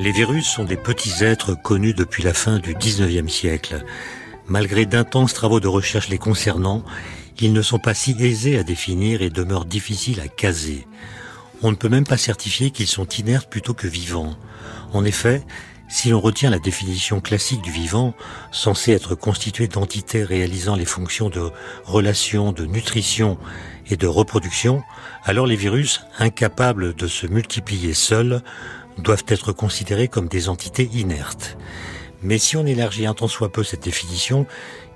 Les virus sont des petits êtres connus depuis la fin du 19e siècle. Malgré d'intenses travaux de recherche les concernant, ils ne sont pas si aisés à définir et demeurent difficiles à caser. On ne peut même pas certifier qu'ils sont inertes plutôt que vivants. En effet, si l'on retient la définition classique du vivant, censé être constitué d'entités réalisant les fonctions de relation, de nutrition et de reproduction, alors les virus, incapables de se multiplier seuls, doivent être considérés comme des entités inertes. Mais si on élargit un tant soit peu cette définition,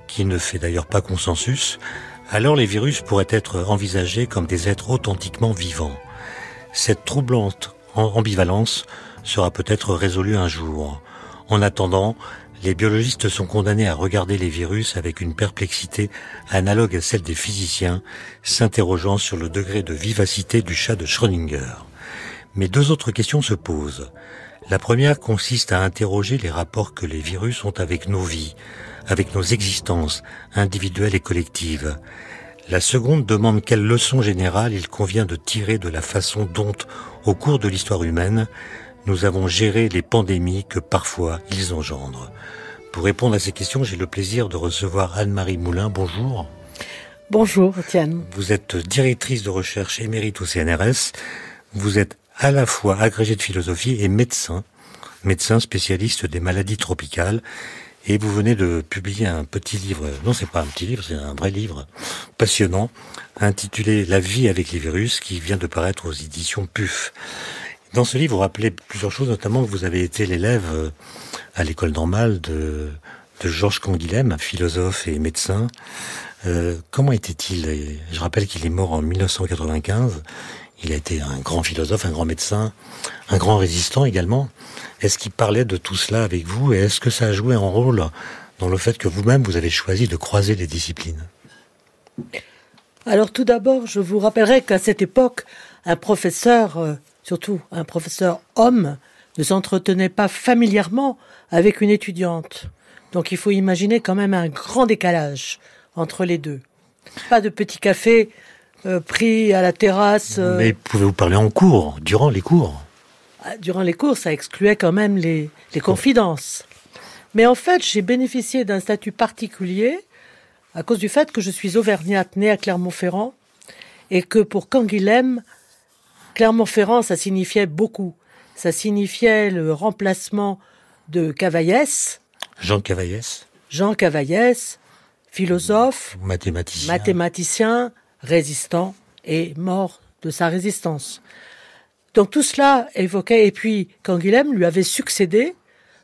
qui ne fait d'ailleurs pas consensus, alors les virus pourraient être envisagés comme des êtres authentiquement vivants. Cette troublante ambivalence sera peut-être résolue un jour. En attendant, les biologistes sont condamnés à regarder les virus avec une perplexité analogue à celle des physiciens, s'interrogeant sur le degré de vivacité du chat de Schrödinger. Mais deux autres questions se posent. La première consiste à interroger les rapports que les virus ont avec nos vies, avec nos existences individuelles et collectives. La seconde demande quelle leçon générale il convient de tirer de la façon dont, au cours de l'histoire humaine, nous avons géré les pandémies que parfois ils engendrent. Pour répondre à ces questions, j'ai le plaisir de recevoir Anne-Marie Moulin. Bonjour. Bonjour, Étienne. Vous êtes directrice de recherche émérite au CNRS. Vous êtes à la fois agrégé de philosophie et médecin, médecin spécialiste des maladies tropicales. Et vous venez de publier un petit livre, non c'est pas un petit livre, c'est un vrai livre passionnant, intitulé La vie avec les virus, qui vient de paraître aux éditions PUF. Dans ce livre, vous rappelez plusieurs choses, notamment que vous avez été l'élève euh, à l'école normale de, de Georges Canguilhem, philosophe et médecin. Euh, comment était-il Je rappelle qu'il est mort en 1995 il a été un grand philosophe, un grand médecin, un grand résistant également. Est-ce qu'il parlait de tout cela avec vous et est-ce que ça a joué un rôle dans le fait que vous-même, vous avez choisi de croiser les disciplines Alors tout d'abord, je vous rappellerai qu'à cette époque, un professeur, euh, surtout un professeur homme, ne s'entretenait pas familièrement avec une étudiante. Donc il faut imaginer quand même un grand décalage entre les deux. Pas de petit café euh, pris à la terrasse. Euh, Mais pouvez-vous parler en cours, durant les cours ah, Durant les cours, ça excluait quand même les, les confidences. Mais en fait, j'ai bénéficié d'un statut particulier à cause du fait que je suis auvergnate, née à Clermont-Ferrand, et que pour Canguilhem, Clermont-Ferrand, ça signifiait beaucoup. Ça signifiait le remplacement de Cavaillès. Jean Cavaillès. Jean Cavaillès, philosophe, mathématicien, mathématicien résistant et mort de sa résistance. Donc tout cela évoquait, et puis quand Guilhem lui avait succédé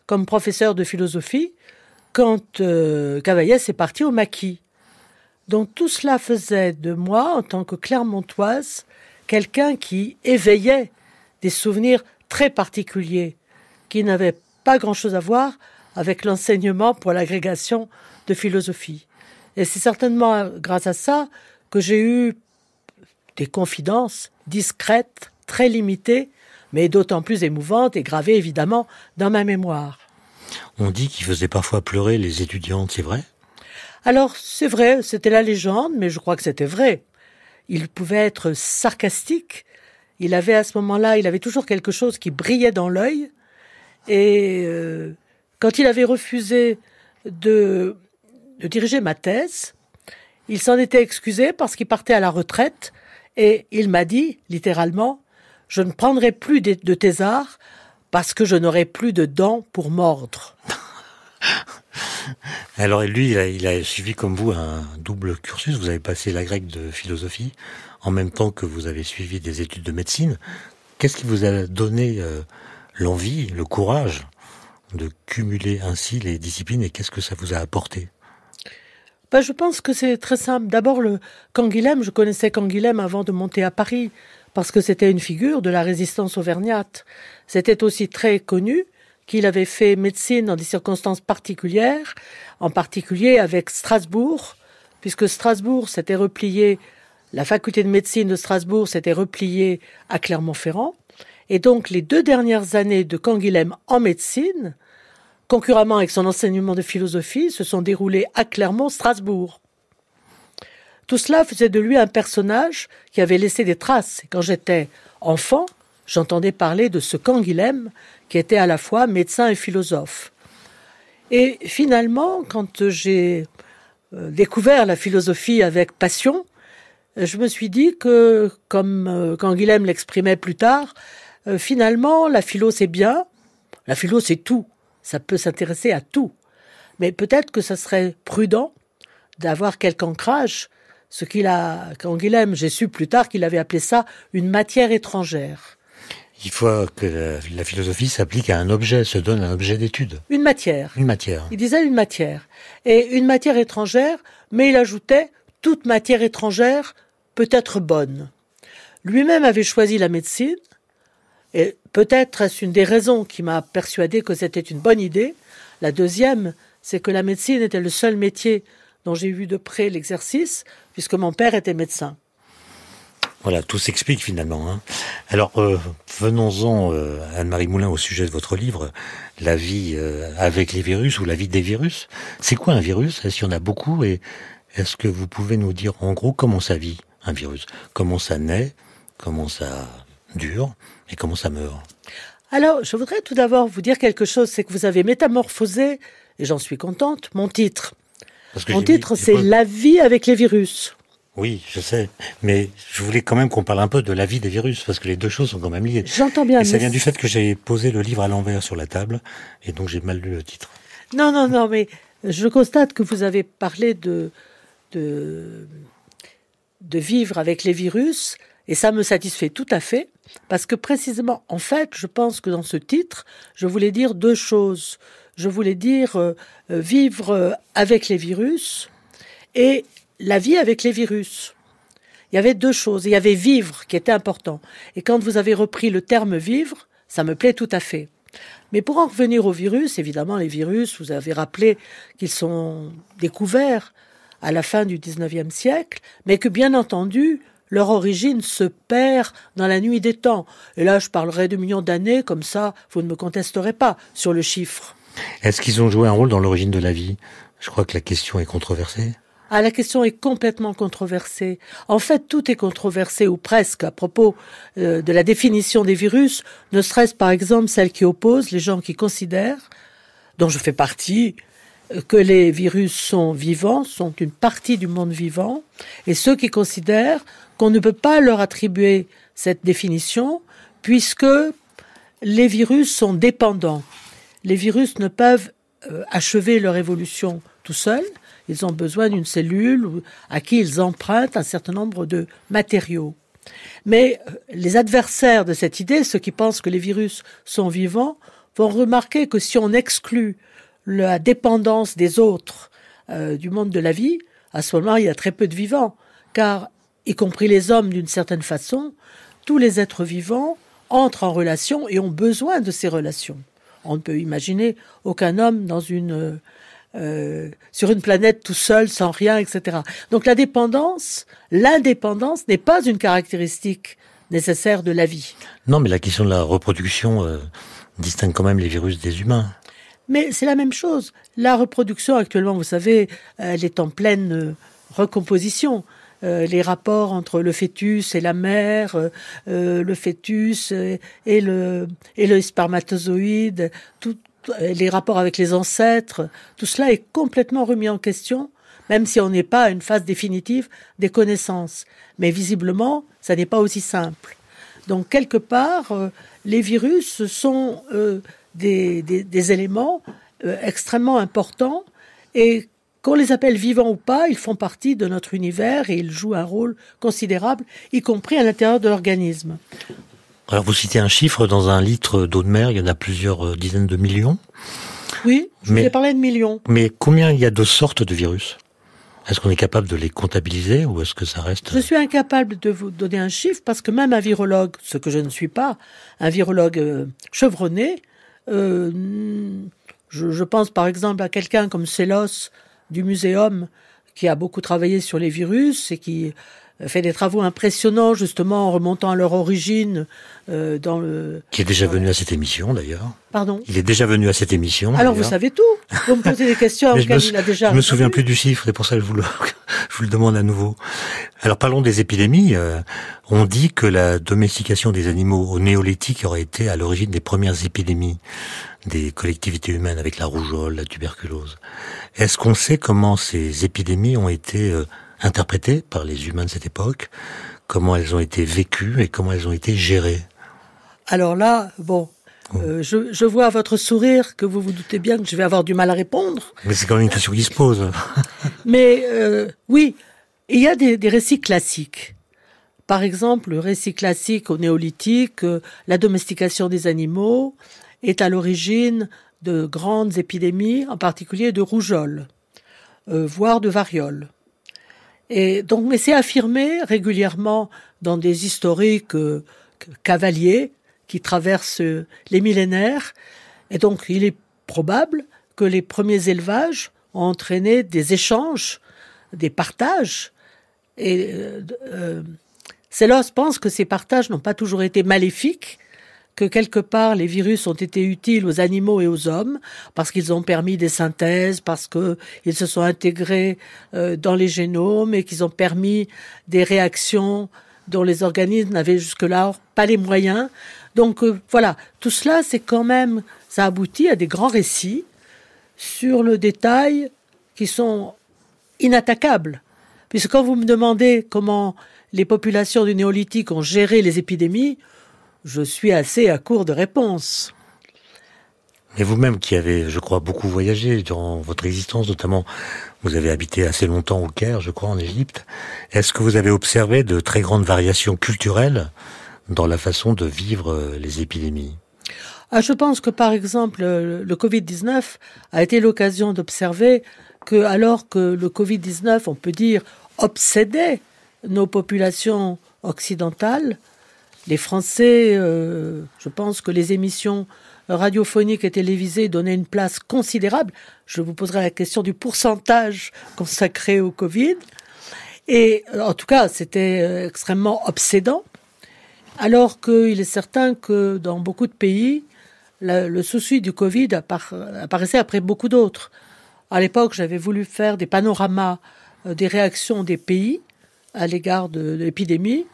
comme professeur de philosophie quand euh, Cavaillès est parti au maquis. Donc tout cela faisait de moi, en tant que Clermontoise, quelqu'un qui éveillait des souvenirs très particuliers, qui n'avaient pas grand-chose à voir avec l'enseignement pour l'agrégation de philosophie. Et c'est certainement grâce à ça que j'ai eu des confidences discrètes, très limitées, mais d'autant plus émouvantes et gravées évidemment dans ma mémoire. On dit qu'il faisait parfois pleurer les étudiantes, c'est vrai Alors c'est vrai, c'était la légende, mais je crois que c'était vrai. Il pouvait être sarcastique, il avait à ce moment-là, il avait toujours quelque chose qui brillait dans l'œil, et euh, quand il avait refusé de, de diriger ma thèse, il s'en était excusé parce qu'il partait à la retraite et il m'a dit, littéralement, je ne prendrai plus de, thésard parce que je n'aurai plus de dents pour mordre. Alors lui, il a, suivi comme vous un double cursus. Vous avez passé la grecque de philosophie en même temps que vous avez suivi des études de médecine. Qu'est-ce qui vous a donné euh, l'envie, le courage de cumuler ainsi les disciplines et qu'est-ce que ça vous a apporté ben, Je pense que c'est très simple. D'abord, le Canguilhem, je connaissais Canguilhem avant de monter à Paris, parce que c'était une figure de la résistance auvergnate. C'était aussi très connu qu'il avait fait médecine dans des circonstances particulières, en particulier avec Strasbourg, puisque Strasbourg s'était replié, la faculté de médecine de Strasbourg s'était repliée à Clermont-Ferrand. Et donc les deux dernières années de Canguilhem en médecine, Concurremment avec son enseignement de philosophie, se sont déroulés à Clermont-Strasbourg. Tout cela faisait de lui un personnage qui avait laissé des traces. Quand j'étais enfant, j'entendais parler de ce Canguilhem qui était à la fois médecin et philosophe. Et finalement, quand j'ai euh, découvert la philosophie avec passion, je me suis dit que, comme euh, Canguilhem l'exprimait plus tard, euh, finalement, la philo c'est bien, la philo c'est tout. Ça peut s'intéresser à tout. Mais peut-être que ça serait prudent d'avoir quelque ancrage, ce qu'il a, qu'Anguilhem, j'ai su plus tard qu'il avait appelé ça une matière étrangère. Il faut que la philosophie s'applique à un objet, se donne un objet d'étude. Une matière. Une matière. Il disait une matière. Et une matière étrangère, mais il ajoutait toute matière étrangère peut être bonne. Lui-même avait choisi la médecine, et peut-être est-ce une des raisons qui m'a persuadé que c'était une bonne idée. La deuxième, c'est que la médecine était le seul métier dont j'ai eu de près l'exercice, puisque mon père était médecin. Voilà, tout s'explique finalement. Hein. Alors, euh, venons-en, à euh, Anne-Marie Moulin, au sujet de votre livre, La vie euh, avec les virus ou la vie des virus. C'est quoi un virus Est-ce qu'il y en a beaucoup Et est-ce que vous pouvez nous dire en gros comment ça vit un virus Comment ça naît Comment ça dure et comment ça meurt Alors, je voudrais tout d'abord vous dire quelque chose, c'est que vous avez métamorphosé, et j'en suis contente, mon titre. mon titre, c'est La vie avec les virus. Oui, je sais, mais je voulais quand même qu'on parle un peu de la vie des virus, parce que les deux choses sont quand même liées. J'entends bien. Et ça vient du fait que j'ai posé le livre à l'envers sur la table, et donc j'ai mal lu le titre. Non, non, non, mais je constate que vous avez parlé de, de, de vivre avec les virus, et ça me satisfait tout à fait, parce que précisément, en fait, je pense que dans ce titre, je voulais dire deux choses. Je voulais dire euh, euh, vivre euh, avec les virus et la vie avec les virus. Il y avait deux choses. Il y avait vivre qui était important. Et quand vous avez repris le terme vivre, ça me plaît tout à fait. Mais pour en revenir aux virus, évidemment, les virus, vous avez rappelé qu'ils sont découverts à la fin du 19e siècle, mais que bien entendu, leur origine se perd dans la nuit des temps. Et là, je parlerai de millions d'années, comme ça, vous ne me contesterez pas sur le chiffre. Est-ce qu'ils ont joué un rôle dans l'origine de la vie Je crois que la question est controversée. Ah, la question est complètement controversée. En fait, tout est controversé, ou presque, à propos euh, de la définition des virus, ne serait-ce par exemple celle qui oppose les gens qui considèrent, dont je fais partie, euh, que les virus sont vivants, sont une partie du monde vivant, et ceux qui considèrent qu'on ne peut pas leur attribuer cette définition puisque les virus sont dépendants. Les virus ne peuvent euh, achever leur évolution tout seuls. Ils ont besoin d'une cellule à qui ils empruntent un certain nombre de matériaux. Mais euh, les adversaires de cette idée, ceux qui pensent que les virus sont vivants, vont remarquer que si on exclut la dépendance des autres euh, du monde de la vie, à ce moment, là il y a très peu de vivants, car y compris les hommes d'une certaine façon, tous les êtres vivants entrent en relation et ont besoin de ces relations. On ne peut imaginer aucun homme euh, sur une planète tout seul, sans rien, etc. Donc la dépendance, l'indépendance n'est pas une caractéristique nécessaire de la vie. Non, mais la question de la reproduction euh, distingue quand même les virus des humains. Mais c'est la même chose. La reproduction, actuellement, vous savez, elle est en pleine euh, recomposition. Euh, les rapports entre le fœtus et la mère, euh, euh, le fœtus et, le, le spermatozoïde, tout, les rapports avec les ancêtres, tout cela est complètement remis en question, même si on n'est pas à une phase définitive des connaissances. Mais visiblement, ça n'est pas aussi simple. Donc quelque part, les virus sont des, des, éléments extrêmement importants et qu'on les appelle vivants ou pas, ils font partie de notre univers et ils jouent un rôle considérable, y compris à l'intérieur de l'organisme. Alors vous citez un chiffre, dans un litre d'eau de mer, il y en a plusieurs euh, dizaines de millions. Oui, je mais, vous ai parlé de millions. Mais combien il y a de sortes de virus Est-ce qu'on est capable de les comptabiliser ou est-ce que ça reste... Je suis incapable de vous donner un chiffre parce que même un virologue, ce que je ne suis pas, un virologue euh, chevronné, euh, hmm, je, pense par exemple à quelqu'un comme Célos, du muséum qui a beaucoup travaillé sur les virus et qui euh, fait des travaux impressionnants justement en remontant à leur origine euh, dans le... Qui est déjà venu à cette émission d'ailleurs. Pardon Il est déjà venu à cette émission. Alors vous savez tout. Vous me posez des questions auxquelles me, a déjà... Je me souviens plus du chiffre et pour ça je vous le... je vous le demande à nouveau. Alors parlons des épidémies. Euh, on dit que la domestication des animaux au néolithique aurait été à l'origine des premières épidémies des collectivités humaines avec la rougeole, la tuberculose. Est-ce qu'on sait comment ces épidémies ont été euh, interprétées par les humains de cette époque Comment elles ont été vécues et comment elles ont été gérées alors là, bon, euh, je, vois à votre sourire que vous vous doutez bien que je vais avoir du mal à répondre. Mais c'est quand même une question qui se pose. Mais euh, oui, il y a des, récits classiques. Par exemple, le récit classique au néolithique, euh, la domestication des animaux est à l'origine de grandes épidémies, en particulier de rougeole, voire de variole. Et donc, mais c'est affirmé régulièrement dans des historiques cavaliers qui traverse euh, les millénaires. Et donc, il est probable que les premiers élevages ont entraîné des échanges, des partages. Et là, euh, je euh, pense que ces partages n'ont pas toujours été maléfiques, que quelque part les virus ont été utiles aux animaux et aux hommes parce qu'ils ont permis des synthèses, parce qu'ils se sont intégrés dans les génomes et qu'ils ont permis des réactions dont les organismes n'avaient jusque-là pas les moyens donc euh, voilà, tout cela, c'est quand même, ça aboutit à des grands récits sur le détail qui sont inattaquables. Puisque quand vous me demandez comment les populations du néolithique ont géré les épidémies, je suis assez à court de réponse. Mais vous-même qui avez, je crois, beaucoup voyagé durant votre existence, notamment vous avez habité assez longtemps au Caire, je crois, en Égypte, est-ce que vous avez observé de très grandes variations culturelles dans la façon de vivre euh, les épidémies ah, Je pense que par exemple euh, le Covid-19 a été l'occasion d'observer que alors que le Covid-19, on peut dire, obsédait nos populations occidentales, les Français, euh, je pense que les émissions radiophoniques et télévisées donnaient une place considérable. Je vous poserai la question du pourcentage consacré au Covid. Et en tout cas, c'était extrêmement obsédant. Alors qu'il est certain que dans beaucoup de pays, le, souci du Covid apparaissait après beaucoup d'autres. À l'époque, j'avais voulu faire des panoramas euh, des réactions des pays à l'égard de, l'épidémie,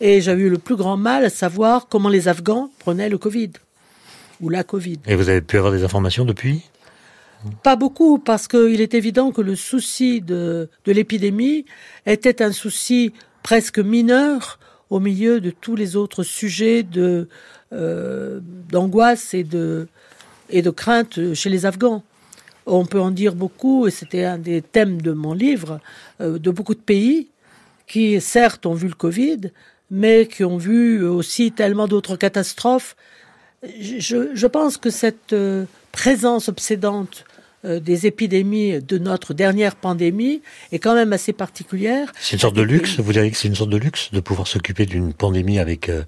et j'avais eu le plus grand mal à savoir comment les Afghans prenaient le Covid ou la Covid. Et vous avez pu avoir des informations depuis Pas beaucoup, parce qu'il est évident que le souci de l'épidémie était un souci presque mineur au milieu de tous les autres sujets de euh, d'angoisse et de et de crainte chez les Afghans. On peut en dire beaucoup, et c'était un des thèmes de mon livre, euh, de beaucoup de pays qui, certes, ont vu le Covid, mais qui ont vu aussi tellement d'autres catastrophes. je, pense que cette euh, présence obsédante euh, des épidémies de notre dernière pandémie est quand même assez particulière. C'est une sorte de luxe, vous diriez que c'est une sorte de luxe de pouvoir s'occuper d'une pandémie avec euh,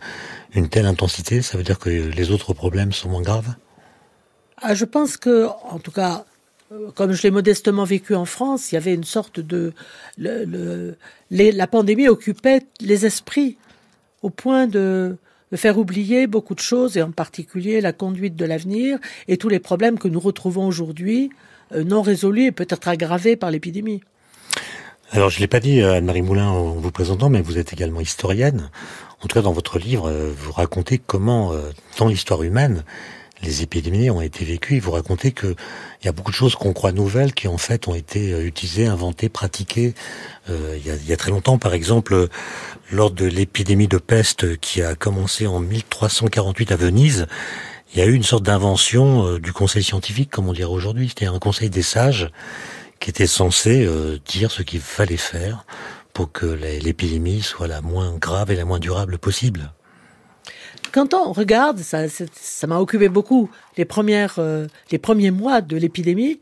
une telle intensité, ça veut dire que les autres problèmes sont moins graves ah, Je pense que, en tout cas, euh, comme je l'ai modestement vécu en France, il y avait une sorte de... la pandémie occupait les esprits au point de faire oublier beaucoup de choses, et en particulier la conduite de l'avenir et tous les problèmes que nous retrouvons aujourd'hui euh, non résolus et peut-être aggravés par l'épidémie. Alors je ne l'ai pas dit, euh, Anne-Marie Moulin, en vous présentant, mais vous êtes également historienne. En tout cas, dans votre livre, euh, vous racontez comment, dans l'histoire humaine, les épidémies ont été vécues. Il vous racontez qu'il y a beaucoup de choses qu'on croit nouvelles qui en fait ont été euh, utilisées, inventées, pratiquées. Euh, il, y a, très longtemps, par exemple, lors de l'épidémie de peste qui a commencé en 1348 à Venise, il y a eu une sorte d'invention euh, du conseil scientifique, comme on dirait aujourd'hui. C'était un conseil des sages qui était censé dire ce qu'il fallait faire pour que l'épidémie soit la moins grave et la moins durable possible quand on regarde, ça, m'a occupé beaucoup les euh, les premiers mois de l'épidémie.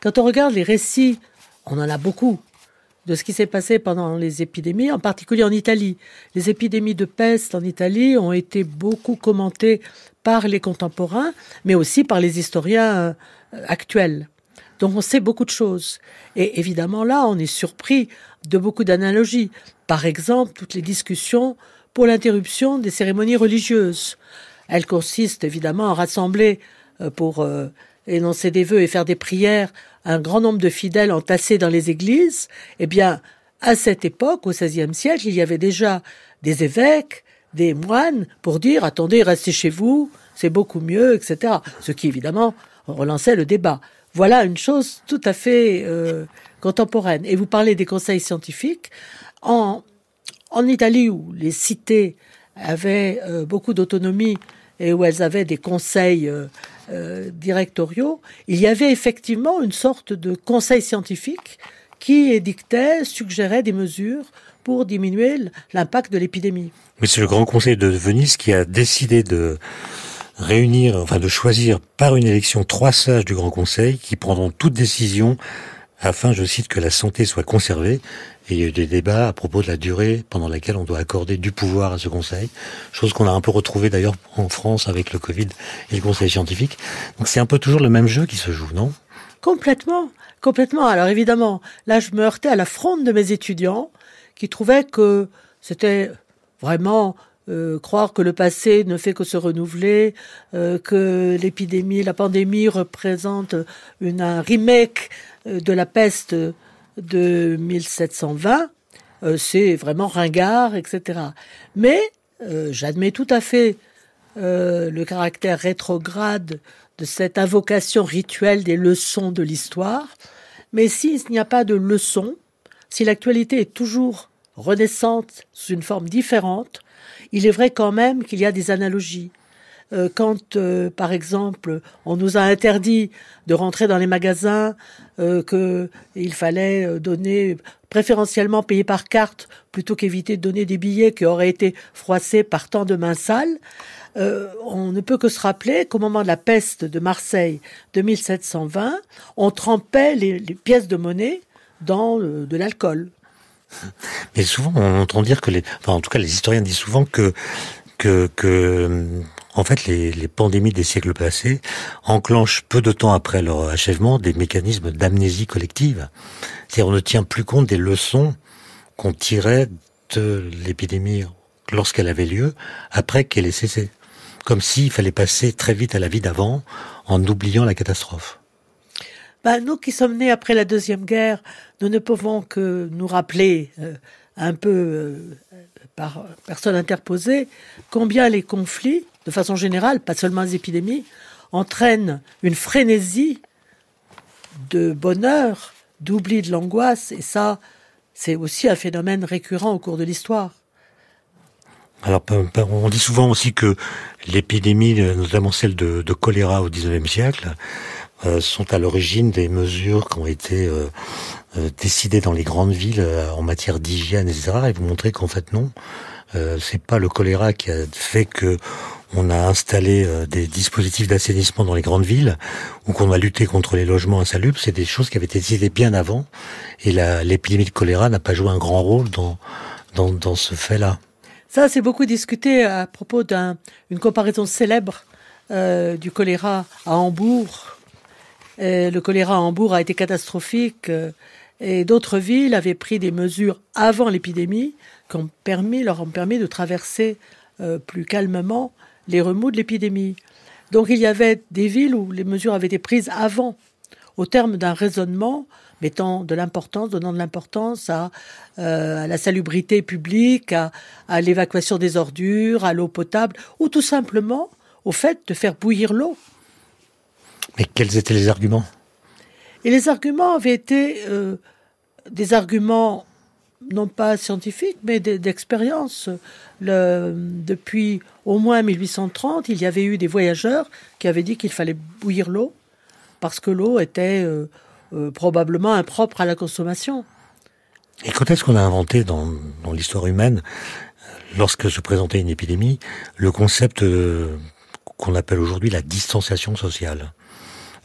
Quand on regarde les récits, on en a beaucoup de ce qui s'est passé pendant les épidémies, en particulier en Italie. Les épidémies de peste en Italie ont été beaucoup commentées par les contemporains, mais aussi par les historiens euh, actuels. Donc on sait beaucoup de choses. Et évidemment, là, on est surpris de beaucoup d'analogies. Par exemple, toutes les discussions pour l'interruption des cérémonies religieuses. Elle consiste évidemment à rassembler euh, pour euh, énoncer des vœux et faire des prières un grand nombre de fidèles entassés dans les églises. Eh bien, à cette époque, au XVIe siècle, il y avait déjà des évêques, des moines pour dire attendez, restez chez vous, c'est beaucoup mieux, etc. Ce qui évidemment relançait le débat. Voilà une chose tout à fait euh, contemporaine. Et vous parlez des conseils scientifiques. En en Italie, où les cités avaient euh, beaucoup d'autonomie et où elles avaient des conseils euh, euh, directoriaux, il y avait effectivement une sorte de conseil scientifique qui édictait, suggérait des mesures pour diminuer l'impact de l'épidémie. Mais c'est le Grand Conseil de Venise qui a décidé de réunir, enfin de choisir par une élection trois sages du Grand Conseil qui prendront toute décision afin, je cite, que la santé soit conservée. Et il y a eu des débats à propos de la durée pendant laquelle on doit accorder du pouvoir à ce conseil, chose qu'on a un peu retrouvée d'ailleurs en France avec le Covid et le conseil scientifique. Donc c'est un peu toujours le même jeu qui se joue, non Complètement, complètement. Alors évidemment, là je me heurtais à la fronde de mes étudiants qui trouvaient que c'était vraiment euh, croire que le passé ne fait que se renouveler, euh, que l'épidémie, la pandémie représente une, un remake euh, de la peste de 1720, euh, c'est vraiment ringard, etc. Mais euh, j'admets tout à fait le caractère rétrograde de cette invocation rituelle des leçons de l'histoire. Mais s'il n'y a pas de leçons, si l'actualité est toujours renaissante sous une forme différente, il est vrai quand même qu'il y a des analogies. Euh, quand, euh, par exemple, on nous a interdit de rentrer dans les magasins, euh, qu'il fallait donner préférentiellement payer par carte plutôt qu'éviter de donner des billets qui auraient été froissés par tant de mains sales. on ne peut que se rappeler qu'au moment de la peste de Marseille de 1720, on trempait les, pièces de monnaie dans de l'alcool. Mais souvent, on entend dire que les, enfin, en tout cas, les historiens disent souvent que que, que en fait, les, pandémies des siècles passés enclenchent peu de temps après leur achèvement des mécanismes d'amnésie collective. C'est-à-dire on ne tient plus compte des leçons qu'on tirait de l'épidémie lorsqu'elle avait lieu, après qu'elle ait cessé. Comme s'il fallait passer très vite à la vie d'avant en oubliant la catastrophe. Bah, nous qui sommes nés après la Deuxième Guerre, nous ne pouvons que nous rappeler, euh, un peu euh, par personne interposée, combien les conflits de façon générale, pas seulement les épidémies, entraîne une frénésie de bonheur, d'oubli de l'angoisse, et ça, c'est aussi un phénomène récurrent au cours de l'histoire. Alors, ben, ben, on dit souvent aussi que l'épidémie, notamment celle de, choléra au XIXe siècle, euh, sont à l'origine des mesures qui ont été euh, euh, décidées dans les grandes villes en matière d'hygiène, etc. Et vous montrez qu'en fait non, c'est pas le choléra qui a fait que on a installé euh, des dispositifs d'assainissement dans les grandes villes ou qu'on a lutté contre les logements insalubres, c'est des choses qui avaient été décidées bien avant et l'épidémie de choléra n'a pas joué un grand rôle dans, ce fait-là. Ça, c'est beaucoup discuté à propos d'une comparaison célèbre euh, du choléra à Hambourg. le choléra à Hambourg a été catastrophique. Euh, et d'autres villes avaient pris des mesures avant l'épidémie qui ont leur ont permis de traverser plus calmement les remous de l'épidémie. Donc il y avait des villes où les mesures avaient été prises avant, au terme d'un raisonnement mettant de l'importance, donnant de l'importance à, euh, la salubrité publique, à, l'évacuation des ordures, à l'eau potable, ou tout simplement au fait de faire bouillir l'eau. Mais quels étaient les arguments Et les arguments avaient été euh, des arguments non pas scientifique, mais d'expérience. Depuis au moins 1830, il y avait eu des voyageurs qui avaient dit qu'il fallait bouillir l'eau, parce que l'eau était euh, euh, probablement impropre à la consommation. Et quand est-ce qu'on a inventé dans, dans l'histoire humaine, lorsque se présentait une épidémie, le concept euh, qu'on appelle aujourd'hui la distanciation sociale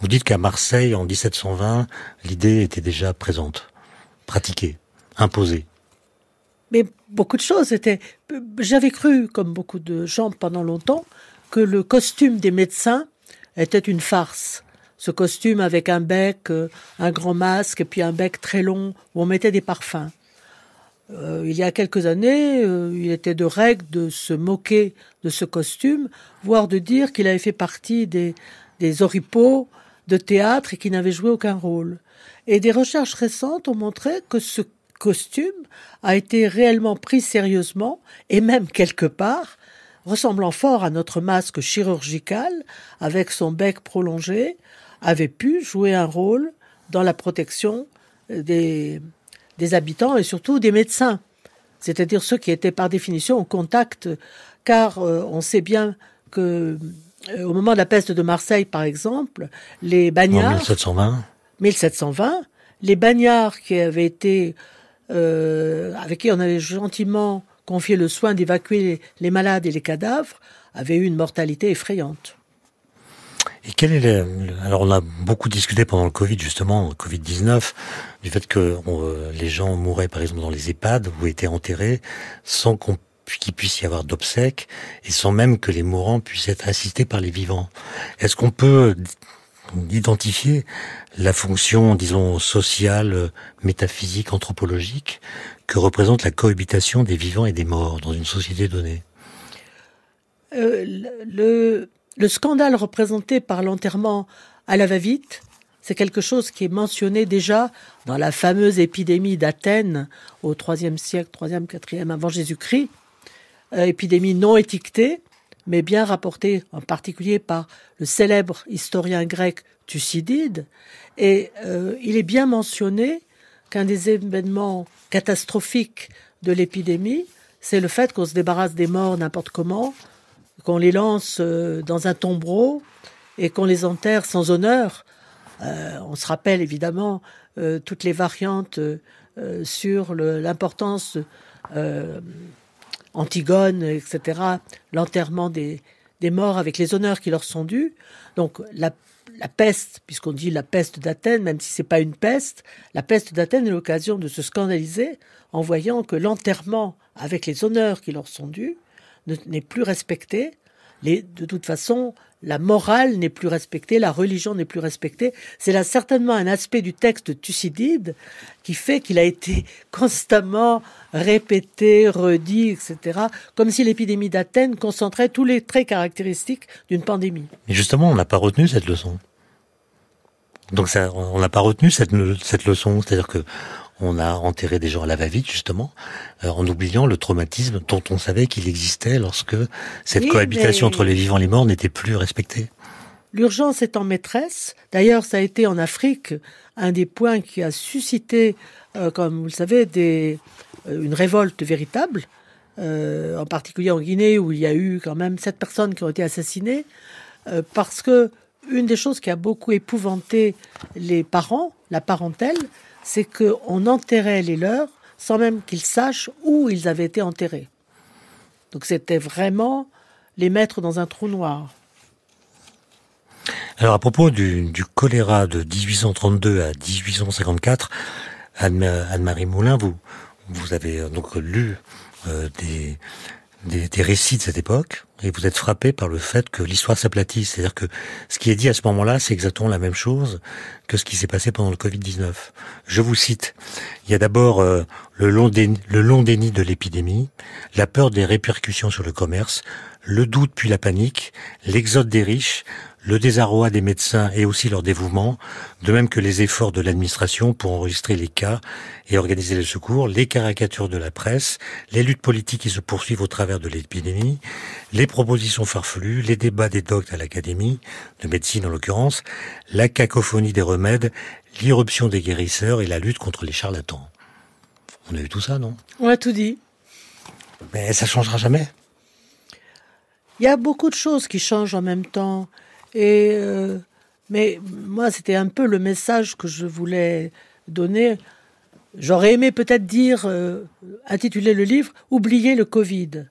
Vous dites qu'à Marseille, en 1720, l'idée était déjà présente, pratiquée imposé Mais beaucoup de choses étaient. J'avais cru, comme beaucoup de gens pendant longtemps, que le costume des médecins était une farce. Ce costume avec un bec, euh, un grand masque et puis un bec très long où on mettait des parfums. Euh, il y a quelques années, euh, il était de règle de se moquer de ce costume, voire de dire qu'il avait fait partie des, des oripeaux de théâtre et qu'il n'avait joué aucun rôle. Et des recherches récentes ont montré que ce costume a été réellement pris sérieusement et même quelque part, ressemblant fort à notre masque chirurgical avec son bec prolongé, avait pu jouer un rôle dans la protection des, habitants et surtout des médecins, c'est-à-dire ceux qui étaient par définition au contact, car euh, on sait bien que euh, au moment de la peste de Marseille, par exemple, les bagnards... 1720 1720, les bagnards qui avaient été euh, avec qui on avait gentiment confié le soin d'évacuer les, malades et les cadavres, avait eu une mortalité effrayante. Et quel est alors on a beaucoup discuté pendant le Covid justement, Covid 19, du fait que euh, les gens mouraient par exemple dans les EHPAD ou étaient enterrés sans qu'il puisse y avoir d'obsèques et sans même que les mourants puissent être assistés par les vivants. Est-ce qu'on peut identifier la fonction, disons, sociale, métaphysique, anthropologique, que représente la cohabitation des vivants et des morts dans une société donnée. Euh, le, scandale représenté par l'enterrement à la va-vite, c'est quelque chose qui est mentionné déjà dans la fameuse épidémie d'Athènes au IIIe siècle, 3e, 4 avant Jésus-Christ, euh, épidémie non étiquetée, mais bien rapportée en particulier par le célèbre historien grec et euh, il est bien mentionné qu'un des événements catastrophiques de l'épidémie, c'est le fait qu'on se débarrasse des morts n'importe comment, qu'on les lance euh, dans un tombereau et qu'on les enterre sans honneur. Euh, on se rappelle évidemment toutes les variantes sur l'importance Antigone, etc., l'enterrement des, des morts avec les honneurs qui leur sont dus. Donc la la peste, puisqu'on dit la peste d'Athènes, même si ce n'est pas une peste, la peste d'Athènes est l'occasion de se scandaliser en voyant que l'enterrement, avec les honneurs qui leur sont dus, n'est plus respecté. Les, de toute façon, la morale n'est plus respectée, la religion n'est plus respectée. C'est là certainement un aspect du texte de Thucydide qui fait qu'il a été constamment répété, redit, etc., comme si l'épidémie d'Athènes concentrait tous les traits caractéristiques d'une pandémie. Mais justement, on n'a pas retenu cette leçon. Donc on n'a pas retenu cette, cette leçon, c'est-à-dire que on a enterré des gens à la va-vite justement, euh, en oubliant le traumatisme dont on savait qu'il existait lorsque cette cohabitation entre les vivants et les morts n'était plus respectée. L'urgence est en maîtresse, d'ailleurs ça a été en Afrique un des points qui a suscité, euh, comme vous le savez, euh, une révolte véritable, en particulier en Guinée où il y a eu quand même sept personnes qui ont été assassinées, parce que une des choses qui a beaucoup épouvanté les parents, la parentèle, c'est qu'on enterrait les leurs sans même qu'ils sachent où ils avaient été enterrés. Donc c'était vraiment les mettre dans un trou noir. Alors à propos du, choléra de 1832 à 1854, Anne-Marie Moulin, vous, vous avez euh, donc lu euh, des, des, récits de cette époque et vous êtes frappé par le fait que l'histoire s'aplatit. C'est-à-dire que ce qui est dit à ce moment-là, c'est exactement la même chose que ce qui s'est passé pendant le Covid-19. Je vous cite. Il y a d'abord euh, le, long déni, le long déni de l'épidémie, la peur des répercussions sur le commerce, le doute puis la panique, l'exode des riches, le désarroi des médecins et aussi leur dévouement, de même que les efforts de l'administration pour enregistrer les cas et organiser les secours, les caricatures de la presse, les luttes politiques qui se poursuivent au travers de l'épidémie, les propositions farfelues, les débats des doctes à l'académie, de médecine en l'occurrence, la cacophonie des remèdes, l'irruption des guérisseurs et la lutte contre les charlatans. On a eu tout ça, non On a tout dit. Mais ça changera jamais. Il y a beaucoup de choses qui changent en même temps. Et, euh, mais moi, c'était un peu le message que je voulais donner. J'aurais aimé peut-être dire, euh, intituler le livre, Oubliez le Covid.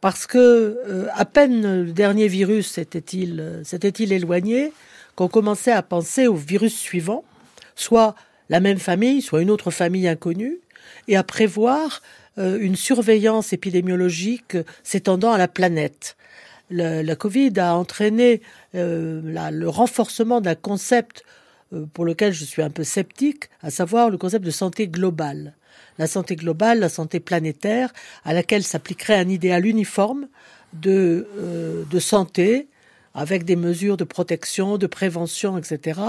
Parce que euh, à peine le dernier virus s'était-il s'était-il éloigné, qu'on commençait à penser au virus suivant, soit la même famille, soit une autre famille inconnue, et à prévoir une surveillance épidémiologique s'étendant à la planète la Covid a entraîné euh, le renforcement d'un concept euh, pour lequel je suis un peu sceptique, à savoir le concept de santé globale. La santé globale, la santé planétaire, à laquelle s'appliquerait un idéal uniforme de, euh, de santé avec des mesures de protection, de prévention, etc.,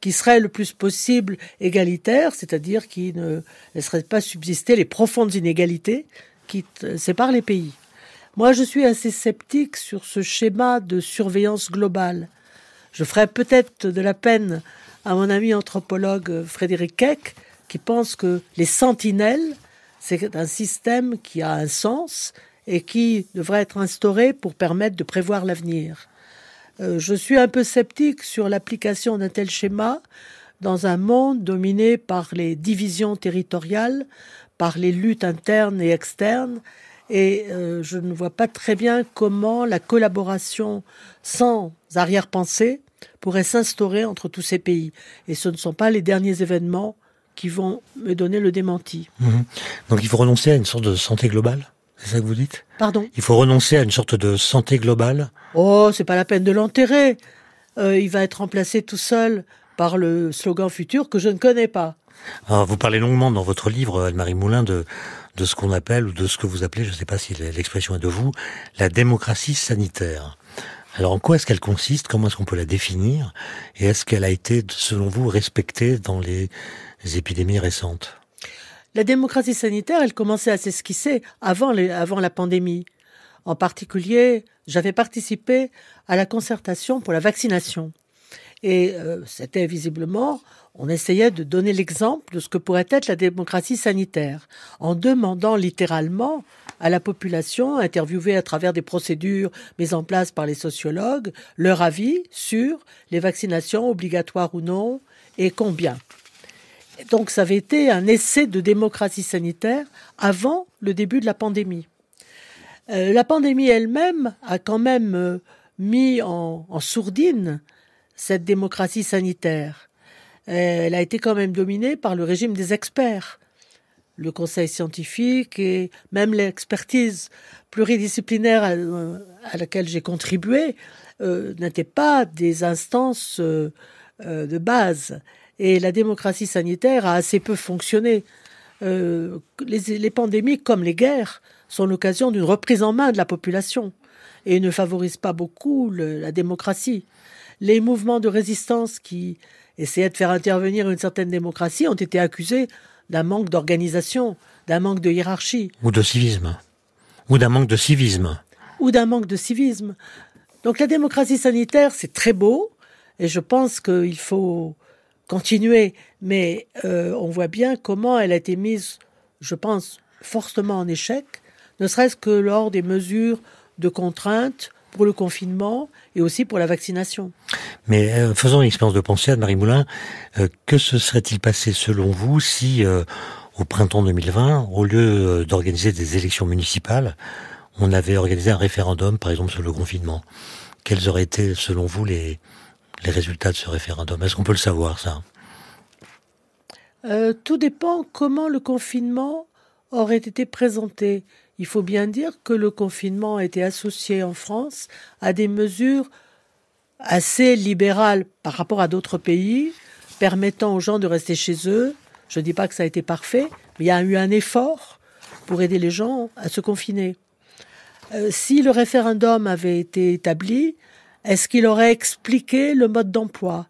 qui serait le plus possible égalitaire, c'est-à-dire qui ne laisserait pas subsister les profondes inégalités qui séparent les pays. Moi, je suis assez sceptique sur ce schéma de surveillance globale. Je ferai peut-être de la peine à mon ami anthropologue Frédéric Keck, qui pense que les sentinelles, c'est un système qui a un sens et qui devrait être instauré pour permettre de prévoir l'avenir. Euh, je suis un peu sceptique sur l'application d'un tel schéma dans un monde dominé par les divisions territoriales, par les luttes internes et externes, et euh, je ne vois pas très bien comment la collaboration sans arrière-pensée pourrait s'instaurer entre tous ces pays. Et ce ne sont pas les derniers événements qui vont me donner le démenti. Mhm. Donc il faut renoncer à une sorte de santé globale c'est ça que vous dites Pardon Il faut renoncer à une sorte de santé globale Oh, c'est pas la peine de l'enterrer. Euh, il va être remplacé tout seul par le slogan futur que je ne connais pas. Ah, vous parlez longuement dans votre livre, Anne-Marie Moulin, de, de ce qu'on appelle, ou de ce que vous appelez, je ne sais pas si l'expression est de vous, la démocratie sanitaire. Alors en quoi est-ce qu'elle consiste Comment est-ce qu'on peut la définir Et est-ce qu'elle a été, selon vous, respectée dans les épidémies récentes La démocratie sanitaire, elle commençait à s'esquisser avant, avant la pandémie. En particulier, j'avais participé à la concertation pour la vaccination. Et euh, c'était visiblement, on essayait de donner l'exemple de ce que pourrait être la démocratie sanitaire, en demandant littéralement à la population, interviewée à travers des procédures mises en place par les sociologues, leur avis sur les vaccinations obligatoires ou non et combien. donc ça avait été un essai de démocratie sanitaire avant le début de la pandémie. Euh, la pandémie elle-même a quand même euh, mis en sourdine cette démocratie sanitaire. Elle a été quand même dominée par le régime des experts, le conseil scientifique et même l'expertise pluridisciplinaire à, euh, laquelle j'ai contribué euh, n'étaient pas des instances euh, de base. Et la démocratie sanitaire a assez peu fonctionné. les, pandémies, comme les guerres, sont l'occasion d'une reprise en main de la population et ne favorisent pas beaucoup la démocratie les mouvements de résistance qui essayaient de faire intervenir une certaine démocratie ont été accusés d'un manque d'organisation, d'un manque de hiérarchie. Ou de civisme. Ou d'un manque de civisme. Ou d'un manque de civisme. Donc la démocratie sanitaire, c'est très beau, et je pense qu'il faut continuer, mais euh, on voit bien comment elle a été mise, je pense, forcément en échec, ne serait-ce que lors des mesures de contrainte pour le confinement et aussi pour la vaccination. Mais euh, faisons une expérience de pensée, Anne-Marie Moulin. Euh, que se serait-il passé selon vous si, euh, au printemps 2020, au lieu d'organiser des élections municipales, on avait organisé un référendum, par exemple, sur le confinement Quels auraient été, selon vous, les, les résultats de ce référendum Est-ce qu'on peut le savoir, ça Tout dépend comment le confinement aurait été présenté. Il faut bien dire que le confinement a été associé en France à des mesures assez libérales par rapport à d'autres pays, permettant aux gens de rester chez eux. Je ne dis pas que ça a été parfait, mais il y a eu un effort pour aider les gens à se confiner. Euh, si le référendum avait été établi, est-ce qu'il aurait expliqué le mode d'emploi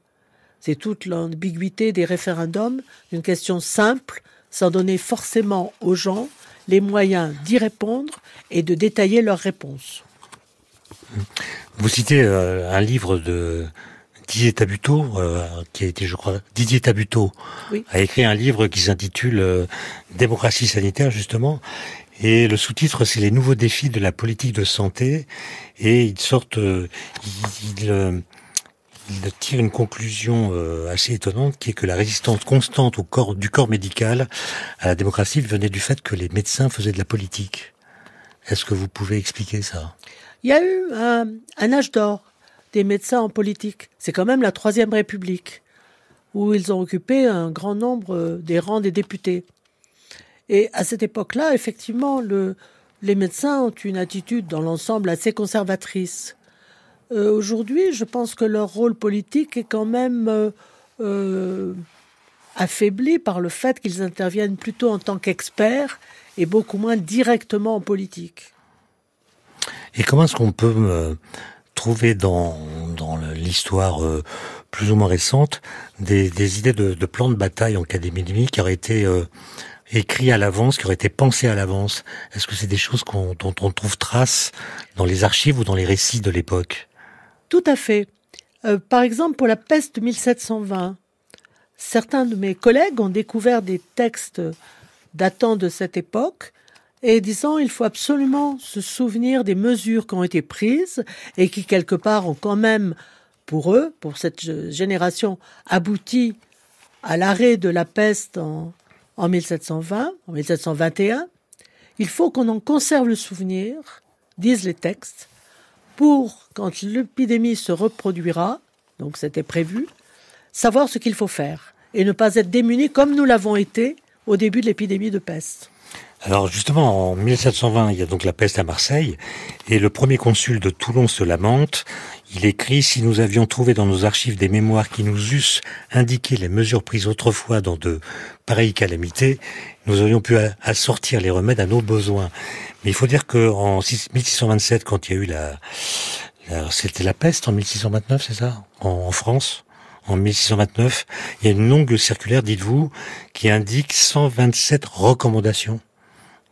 C'est toute l'ambiguïté des référendums, une question simple, sans donner forcément aux gens les moyens d'y répondre et de détailler leurs réponses. Vous citez euh, un livre de Didier Tabuteau, euh, qui a été, je crois, Didier Tabuteau a écrit un livre qui s'intitule euh, Démocratie sanitaire, justement. Et le sous-titre, c'est les nouveaux défis de la politique de santé. Et il sortent, il tire une conclusion euh, assez étonnante, qui est que la résistance constante au corps, du corps médical à la démocratie venait du fait que les médecins faisaient de la politique. Est-ce que vous pouvez expliquer ça Il y a eu un, âge d'or des médecins en politique. C'est quand même la Troisième République, où ils ont occupé un grand nombre euh, des rangs des députés. Et à cette époque-là, effectivement, le, les médecins ont une attitude dans l'ensemble assez conservatrice. Euh, aujourd'hui, je pense que leur rôle politique est quand même euh, euh, affaibli par le fait qu'ils interviennent plutôt en tant qu'experts et beaucoup moins directement en politique. Et comment est-ce qu'on peut trouver dans, dans l'histoire plus ou moins récente des, des idées de, plans de bataille en cas d'épidémie qui auraient été écrits à l'avance, qui auraient été pensés à l'avance Est-ce que c'est des choses dont on trouve trace dans les archives ou dans les récits de l'époque tout à fait. Euh, par exemple, pour la peste de 1720, certains de mes collègues ont découvert des textes datant de cette époque et disant il faut absolument se souvenir des mesures qui ont été prises et qui quelque part ont quand même pour eux, pour cette génération, abouti à l'arrêt de la peste en, en 1720, en 1721. Il faut qu'on en conserve le souvenir, disent les textes, pour, quand l'épidémie se reproduira, donc c'était prévu, savoir ce qu'il faut faire et ne pas être démunis comme nous l'avons été au début de l'épidémie de peste. Alors justement, en 1720, il y a donc la peste à Marseille, et le premier consul de Toulon se lamente. Il écrit Si nous avions trouvé dans nos archives des mémoires qui nous eussent indiqué les mesures prises autrefois dans de pareilles calamités, nous aurions pu assortir les remèdes à nos besoins. Mais il faut dire que qu'en 1627, quand il y a eu la, c'était la peste en 1629, c'est ça, en, en France en 1629, il y a une longue circulaire, dites-vous, qui indique 127 recommandations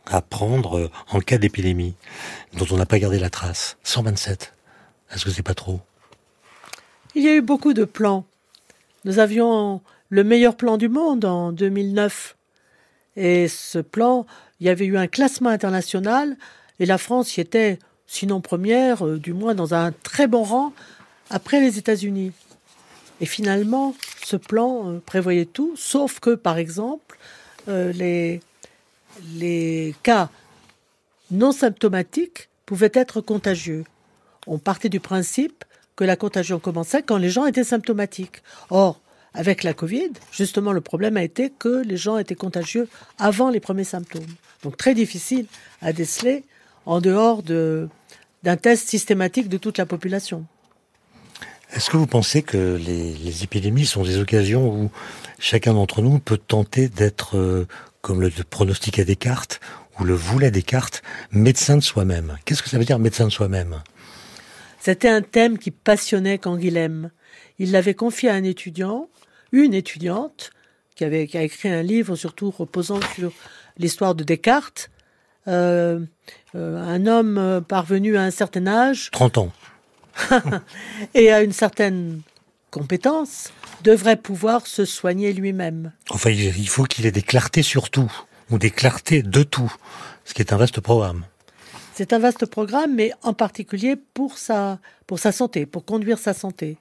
à prendre euh, en cas d'épidémie, dont on n'a pas gardé la trace. 127. Est-ce que c'est pas trop Il y a eu beaucoup de plans. Nous avions le meilleur plan du monde en 2009 et ce plan, il y avait eu un classement international et la France y était, sinon première, euh, du moins dans un très bon rang, après les États-Unis. Et finalement, ce plan euh, prévoyait tout, sauf que, par exemple, euh, les, les cas non symptomatiques pouvaient être contagieux. On partait du principe que la contagion commençait quand les gens étaient symptomatiques. Or, avec la Covid, justement, le problème a été que les gens étaient contagieux avant les premiers symptômes. Donc très difficile à déceler en dehors de, d'un test systématique de toute la population. Est-ce que vous pensez que les, épidémies sont des occasions où chacun d'entre nous peut tenter d'être, euh, comme le, pronostiquait Descartes, ou le voulait Descartes, médecin de soi-même Qu'est-ce que ça veut dire médecin de soi-même C'était un thème qui passionnait Canguilhem. Il l'avait confié à un étudiant une étudiante qui, avait, a écrit un livre surtout reposant sur l'histoire de Descartes. Euh, euh, un homme parvenu à un certain âge. 30 ans. et à une certaine compétence, devrait pouvoir se soigner lui-même. Enfin, il faut qu'il ait des clartés sur tout, ou des clartés de tout, ce qui est un vaste programme. C'est un vaste programme, mais en particulier pour sa, pour sa santé, pour conduire sa santé.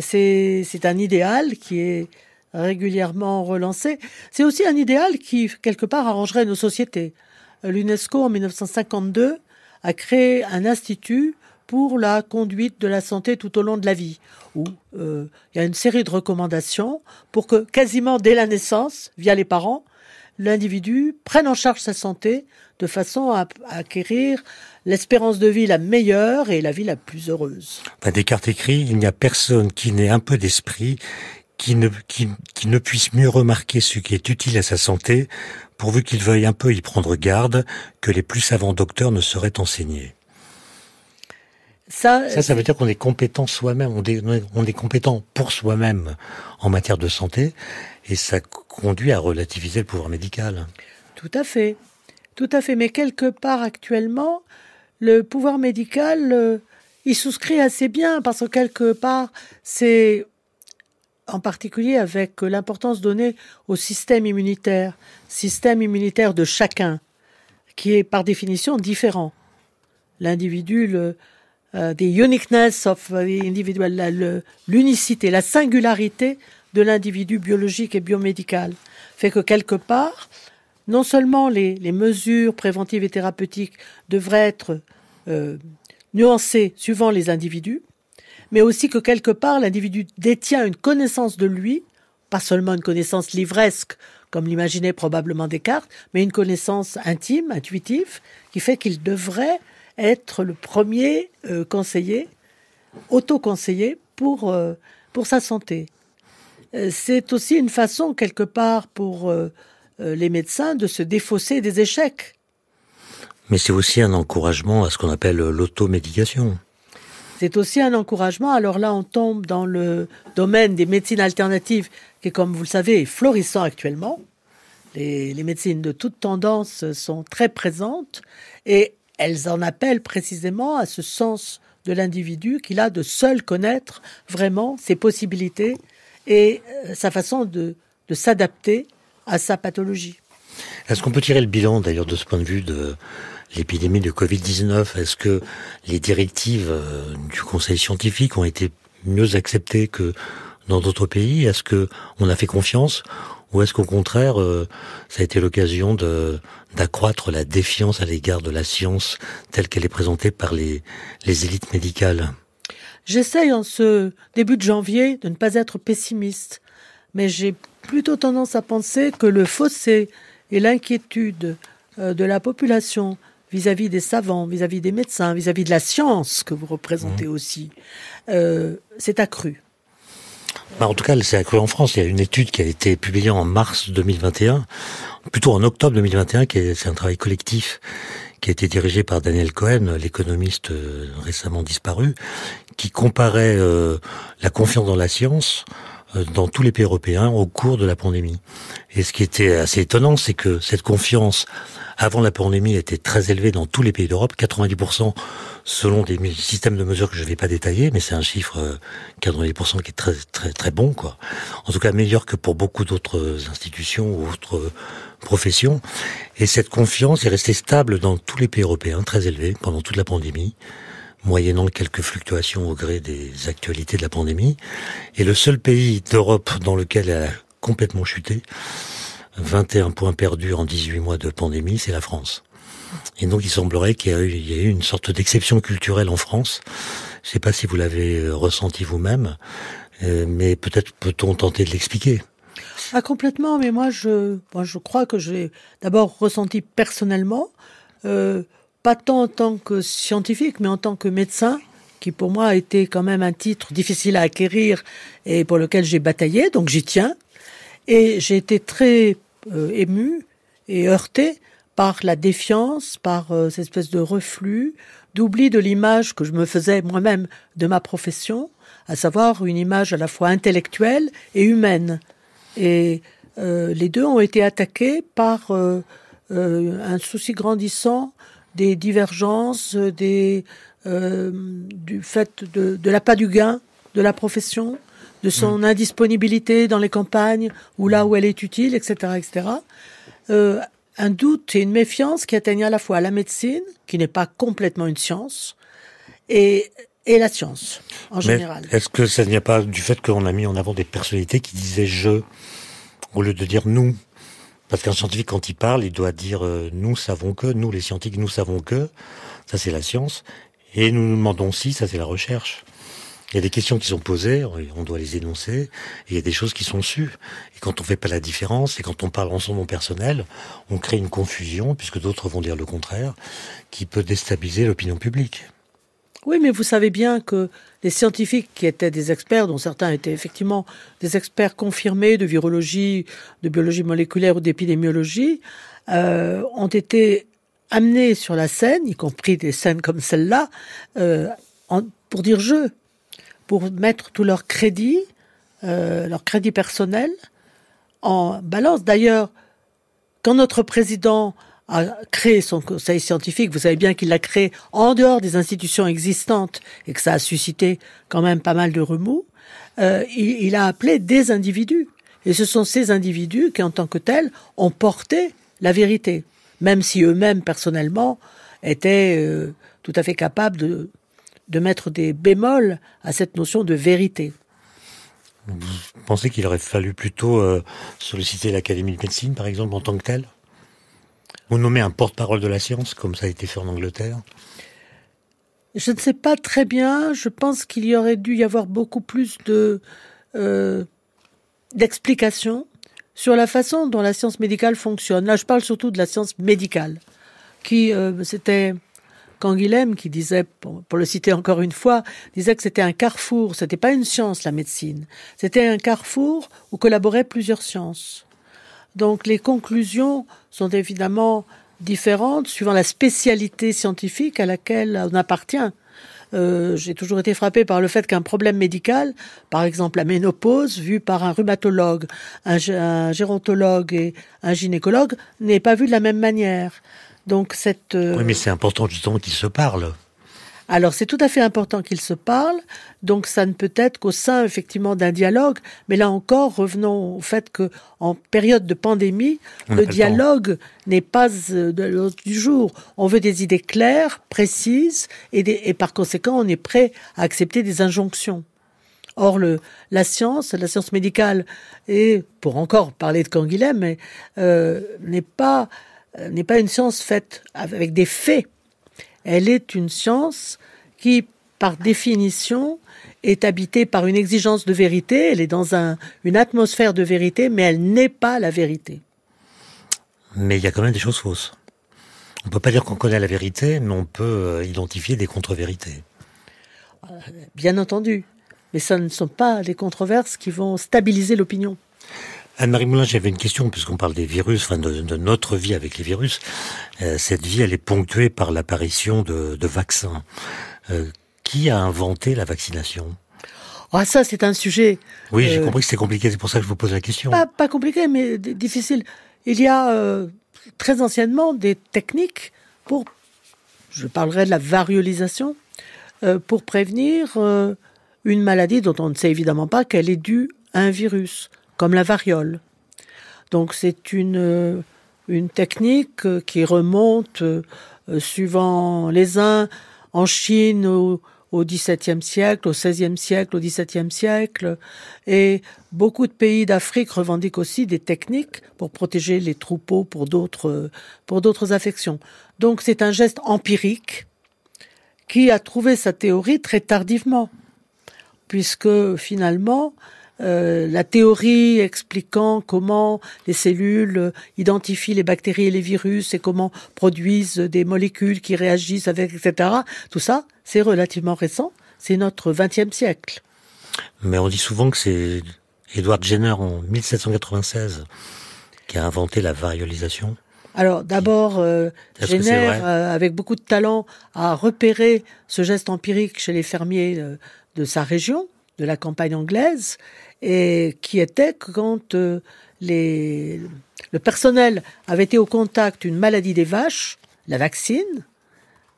C'est un idéal qui est régulièrement relancé. C'est aussi un idéal qui, quelque part, arrangerait nos sociétés. L'UNESCO, en 1952, a créé un institut pour la conduite de la santé tout au long de la vie, où euh, il y a une série de recommandations pour que quasiment dès la naissance, via les parents, l'individu prenne en charge sa santé de façon à, acquérir l'espérance de vie la meilleure et la vie la plus heureuse. Des Descartes écrit, il n'y a personne qui n'ait un peu d'esprit qui ne, ne puisse mieux remarquer ce qui est utile à sa santé, pourvu qu'il veuille un peu y prendre garde, que les plus savants docteurs ne seraient enseignés. Ça, ça, veut dire qu'on est compétent soi-même, on on est compétent pour soi-même en matière de santé, et ça conduit à relativiser le pouvoir médical. Tout à fait. Tout à fait. Mais quelque part actuellement, le pouvoir médical, euh, il souscrit assez bien parce que quelque part, c'est en particulier avec l'importance donnée au système immunitaire, système immunitaire de chacun, qui est par définition différent. L'individu, euh, uniqueness of l'unicité, la singularité de l'individu biologique et biomédical. Fait que quelque part, non seulement les, mesures préventives et thérapeutiques devraient être euh, nuancées suivant les individus, mais aussi que quelque part l'individu détient une connaissance de lui, pas seulement une connaissance livresque, comme l'imaginait probablement Descartes, mais une connaissance intime, intuitive, qui fait qu'il devrait être le premier euh, conseiller, autoconseiller pour, euh, pour sa santé. Euh, c'est aussi une façon, quelque part, pour euh, euh, les médecins de se défausser des échecs. Mais c'est aussi un encouragement à ce qu'on appelle l'automédication. C'est aussi un encouragement. Alors là, on tombe dans le domaine des médecines alternatives, qui, comme vous le savez, est florissant actuellement. Les, les médecines de toute tendance sont très présentes et elles en appellent précisément à ce sens de l'individu qu'il a de seul connaître vraiment ses possibilités et euh, sa façon de, de s'adapter à sa pathologie. Est-ce qu'on peut tirer le bilan d'ailleurs de ce point de vue de l'épidémie de Covid-19 Est-ce que les directives euh, du Conseil scientifique ont été mieux acceptées que dans d'autres pays Est-ce que on a fait confiance ou est-ce qu'au contraire, euh, ça a été l'occasion d'accroître la défiance à l'égard de la science telle qu'elle est présentée par les, les élites médicales J'essaye en ce début de janvier de ne pas être pessimiste, mais j'ai plutôt tendance à penser que le fossé et l'inquiétude euh, de la population vis-à-vis des savants, vis-à-vis des médecins, vis-à-vis de la science que vous représentez mmh. aussi, euh, c'est accru. Bah en tout cas, c'est accru en France. Il y a une étude qui a été publiée en mars 2021, plutôt en octobre 2021, qui est, c'est un travail collectif qui a été dirigé par Daniel Cohen, l'économiste euh, récemment disparu, qui comparait euh, la confiance dans la science euh, dans tous les pays européens au cours de la pandémie. Et ce qui était assez étonnant, c'est que cette confiance avant la pandémie était très élevée dans tous les pays d'Europe, 90% selon des systèmes de mesures que je ne vais pas détailler, mais c'est un chiffre 90% euh, qui est très très très bon quoi. En tout cas meilleur que pour beaucoup d'autres euh, institutions ou autres professions. Et cette confiance est restée stable dans tous les pays européens, très élevée pendant toute la pandémie moyennant quelques fluctuations au gré des actualités de la pandémie. Et le seul pays d'Europe dans lequel elle a complètement chuté, 21 points perdus en 18 mois de pandémie, c'est la France. Et donc il semblerait qu'il y ait eu une sorte d'exception culturelle en France. Je ne sais pas si vous l'avez euh, ressenti vous-même, euh, mais peut-être peut-on tenter de l'expliquer. Ah complètement, mais moi je, moi, je crois que j'ai d'abord ressenti personnellement euh, pas tant en tant que scientifique, mais en tant que médecin, qui pour moi a été quand même un titre difficile à acquérir et pour lequel j'ai bataillé, donc j'y tiens. Et j'ai été très euh, ému et heurté par la défiance, par euh, cette espèce de reflux, d'oubli de l'image que je me faisais moi-même de ma profession, à savoir une image à la fois intellectuelle et humaine. Et euh, les deux ont été attaqués par un souci grandissant des divergences, euh, des, euh, du fait de, de l'appât du gain de la profession, de son mm. indisponibilité dans les campagnes ou là mm. où elle est utile, etc. etc. Euh, un doute et une méfiance qui atteignent à la fois la médecine, qui n'est pas complètement une science, et, la science en général. Est-ce que ça n'y a pas du fait qu'on a mis en avant des personnalités qui disaient je au lieu de dire nous parce qu'un scientifique, quand il parle, il doit dire euh, nous savons que, nous les scientifiques, nous savons que, ça c'est la science, et nous nous demandons si, ça c'est la recherche. Il y a des questions qui sont posées, on doit les énoncer, et il y a des choses qui sont sues. Et quand on fait pas la différence, et quand on parle en son nom personnel, on crée une confusion, puisque d'autres vont dire le contraire, qui peut déstabiliser l'opinion publique. Oui, mais vous savez bien que les scientifiques qui étaient des experts, dont certains étaient effectivement des experts confirmés de virologie, de biologie moléculaire ou d'épidémiologie, euh, ont été amenés sur la scène, y compris des scènes comme celle-là, euh, pour dire je, pour mettre tout leur crédit, euh, leur crédit personnel en balance. D'ailleurs, quand notre président a créé son conseil scientifique, vous savez bien qu'il l'a créé en dehors des institutions existantes et que ça a suscité quand même pas mal de remous, euh, il, a appelé des individus. Et ce sont ces individus qui, en tant que tels, ont porté la vérité, même si eux-mêmes, personnellement, étaient euh, tout à fait capables de, de mettre des bémols à cette notion de vérité. Vous pensez qu'il aurait fallu plutôt euh, solliciter l'Académie de médecine, par exemple, en tant que telle vous nommez un porte-parole de la science, comme ça a été fait en Angleterre Je ne sais pas très bien. Je pense qu'il y aurait dû y avoir beaucoup plus de euh, d'explications sur la façon dont la science médicale fonctionne. Là, je parle surtout de la science médicale, qui euh, c'était Canguilhem qui disait, pour, pour, le citer encore une fois, disait que c'était un carrefour. Ce n'était pas une science la médecine. C'était un carrefour où collaboraient plusieurs sciences. Donc les conclusions sont évidemment différentes suivant la spécialité scientifique à laquelle on appartient. Euh, j'ai toujours été frappé par le fait qu'un problème médical, par exemple la ménopause, vu par un rhumatologue, un, gérontologue et un gynécologue, n'est pas vu de la même manière. Donc cette. Euh oui, mais c'est important justement qu'ils se parlent. Alors c'est tout à fait important qu'ils se parlent, donc ça ne peut être qu'au sein effectivement d'un dialogue, mais là encore revenons au fait que en période de pandémie, le dialogue n'est pas euh, de l'autre du jour. On veut des idées claires, précises, et, par conséquent, on est prêt à accepter des injonctions. Or, la science, la science médicale, et pour encore parler de Canguilhem, euh, n'est pas euh, n'est pas une science faite avec des faits. Elle est une science qui, par définition, est habitée par une exigence de vérité, elle est dans une atmosphère de vérité, mais elle n'est pas la vérité. Mais il y a quand même des choses fausses. On ne peut pas dire qu'on connaît la vérité, mais on peut euh, identifier des contre-vérités. Euh, bien entendu. Mais ce ne sont pas les controverses qui vont stabiliser l'opinion. Anne-Marie Moulin, j'avais une question, puisqu'on parle des virus, de, notre vie avec les virus. Euh, cette vie, elle est ponctuée par l'apparition de, vaccins. Euh, qui a inventé la vaccination ah, ça, c'est un sujet. Oui, j'ai euh, compris que c'est compliqué, c'est pour ça que je vous pose la question. pas compliqué, mais difficile. Il y a très anciennement des techniques pour, je parlerai de la variolisation, pour prévenir une maladie dont on ne sait évidemment pas qu'elle est due à un virus comme la variole. Donc c'est une, euh, une technique euh, qui remonte, euh, suivant les uns, en Chine au, XVIIe siècle, au XVIe siècle, au XVIIe siècle, et beaucoup de pays d'Afrique revendiquent aussi des techniques pour protéger les troupeaux pour d'autres pour d'autres affections. Donc c'est un geste empirique qui a trouvé sa théorie très tardivement, puisque finalement euh, la théorie expliquant comment les cellules euh, identifient les bactéries et les virus et comment produisent des molécules qui réagissent avec, etc. Tout ça, c'est relativement récent. C'est notre 20e siècle. Mais on dit souvent que c'est Edward Jenner en 1796 qui a inventé la variolisation. Alors d'abord, euh, Jenner, avec beaucoup de talent, a repéré ce geste empirique chez les fermiers de sa région de la campagne anglaise, et qui était quand euh, les, le personnel avait été au contact d'une maladie des vaches, la vaccine,